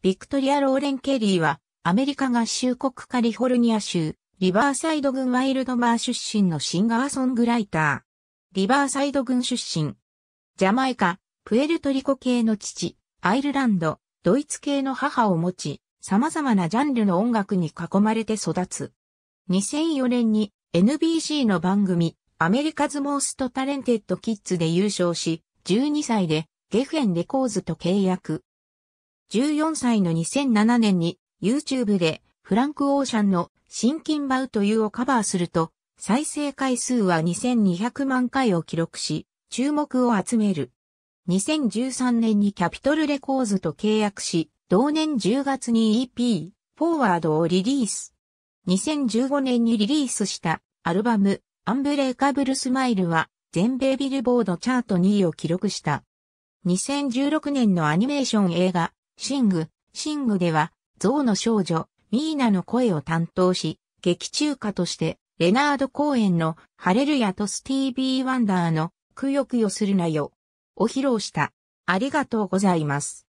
ビクトリア・ローレン・ケリーは、アメリカ合衆国カリフォルニア州、リバーサイド郡ワイルドバー出身のシンガーソングライター。リバーサイド郡出身。ジャマイカ、プエルトリコ系の父、アイルランド、ドイツ系の母を持ち、様々なジャンルの音楽に囲まれて育つ。2004年に NBC の番組、アメリカズ・モースト・タレンテッド・キッズで優勝し、12歳でゲフェンレコーズと契約。14歳の2007年に YouTube でフランク・オーシャンのシンキン・バウト・ユーをカバーすると、再生回数は2200万回を記録し、注目を集める。2013年にキャピトルレコーズと契約し、同年10月に EP、フォーワードをリリース。2015年にリリースしたアルバム、アンブレーカブルスマイルは、全米ビルボードチャート2位を記録した。2016年のアニメーション映画、シング、シングでは、象の少女、ミーナの声を担当し、劇中歌として、レナード・公演のハレルヤとスティービー・ワンダーのくよくよするなよを披露した。ありがとうございます。